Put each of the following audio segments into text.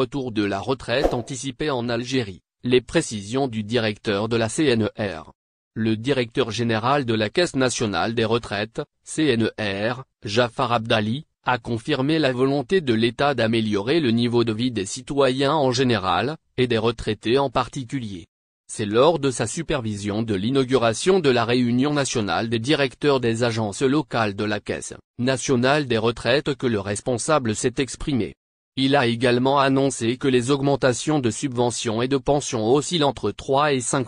retour de la retraite anticipée en Algérie, les précisions du directeur de la CNR. E le directeur général de la Caisse nationale des retraites, CNR, e Jafar Abdali, a confirmé la volonté de l'État d'améliorer le niveau de vie des citoyens en général, et des retraités en particulier. C'est lors de sa supervision de l'inauguration de la réunion nationale des directeurs des agences locales de la Caisse nationale des retraites que le responsable s'est exprimé. Il a également annoncé que les augmentations de subventions et de pensions oscillent entre 3 et 5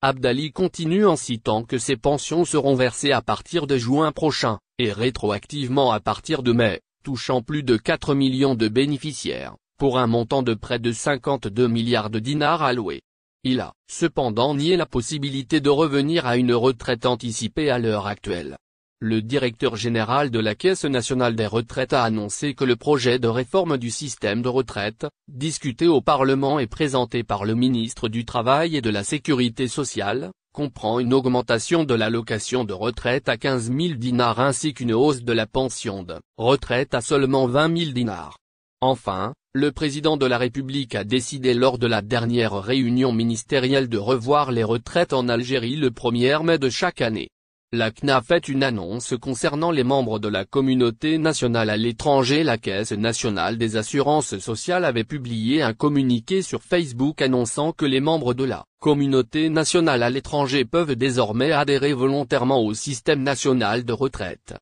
Abdali continue en citant que ces pensions seront versées à partir de juin prochain, et rétroactivement à partir de mai, touchant plus de 4 millions de bénéficiaires, pour un montant de près de 52 milliards de dinars alloués. Il a, cependant nié la possibilité de revenir à une retraite anticipée à l'heure actuelle. Le directeur général de la Caisse nationale des retraites a annoncé que le projet de réforme du système de retraite, discuté au Parlement et présenté par le ministre du Travail et de la Sécurité sociale, comprend une augmentation de l'allocation de retraite à 15 000 dinars ainsi qu'une hausse de la pension de retraite à seulement 20 000 dinars. Enfin, le président de la République a décidé lors de la dernière réunion ministérielle de revoir les retraites en Algérie le 1er mai de chaque année. La CNA fait une annonce concernant les membres de la communauté nationale à l'étranger La Caisse nationale des assurances sociales avait publié un communiqué sur Facebook annonçant que les membres de la communauté nationale à l'étranger peuvent désormais adhérer volontairement au système national de retraite.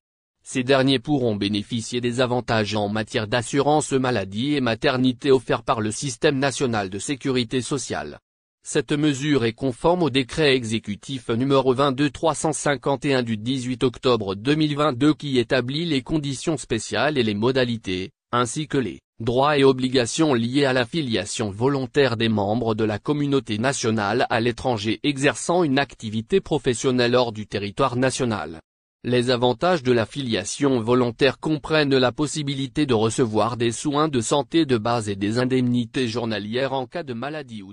Ces derniers pourront bénéficier des avantages en matière d'assurance maladie et maternité offerts par le système national de sécurité sociale. Cette mesure est conforme au décret exécutif numéro 22-351 du 18 octobre 2022 qui établit les conditions spéciales et les modalités, ainsi que les droits et obligations liés à l'affiliation volontaire des membres de la communauté nationale à l'étranger exerçant une activité professionnelle hors du territoire national. Les avantages de l'affiliation volontaire comprennent la possibilité de recevoir des soins de santé de base et des indemnités journalières en cas de maladie ou